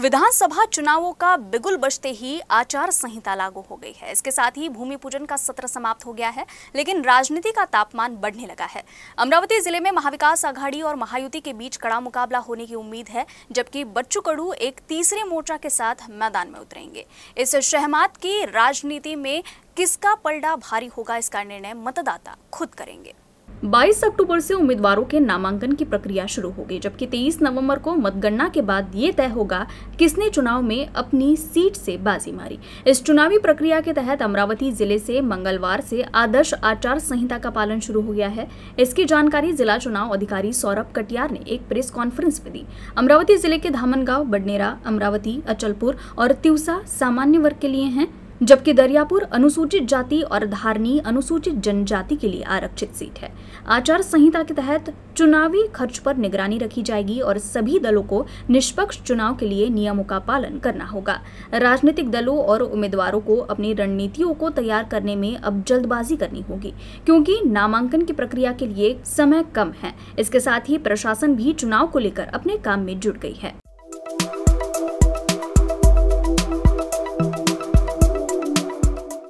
विधानसभा चुनावों का बिगुल बजते ही आचार संहिता लागू हो गई है इसके साथ ही भूमि पूजन का सत्र समाप्त हो गया है लेकिन राजनीति का तापमान बढ़ने लगा है अमरावती जिले में महाविकास आघाड़ी और महायुति के बीच कड़ा मुकाबला होने की उम्मीद है जबकि बच्चू कड़ू एक तीसरे मोर्चा के साथ मैदान में उतरेंगे इस सहमत की राजनीति में किसका पलड़ा भारी होगा इसका निर्णय मतदाता खुद करेंगे 22 अक्टूबर से उम्मीदवारों के नामांकन की प्रक्रिया शुरू होगी जबकि 23 नवंबर को मतगणना के बाद ये तय होगा किसने चुनाव में अपनी सीट से बाजी मारी इस चुनावी प्रक्रिया के तहत अमरावती जिले से मंगलवार से आदर्श आचार संहिता का पालन शुरू हो गया है इसकी जानकारी जिला चुनाव अधिकारी सौरभ कटियार ने एक प्रेस कॉन्फ्रेंस में दी अमरावती जिले के धामनगांव बडनेरा अमरावती अचलपुर और त्यूसा सामान्य वर्ग के लिए हैं जबकि दरियापुर अनुसूचित जाति और धारनी अनुसूचित जनजाति के लिए आरक्षित सीट है आचार संहिता के तहत चुनावी खर्च पर निगरानी रखी जाएगी और सभी दलों को निष्पक्ष चुनाव के लिए नियमों का पालन करना होगा राजनीतिक दलों और उम्मीदवारों को अपनी रणनीतियों को तैयार करने में अब जल्दबाजी करनी होगी क्योंकि नामांकन की प्रक्रिया के लिए समय कम है इसके साथ ही प्रशासन भी चुनाव को लेकर अपने काम में जुट गई है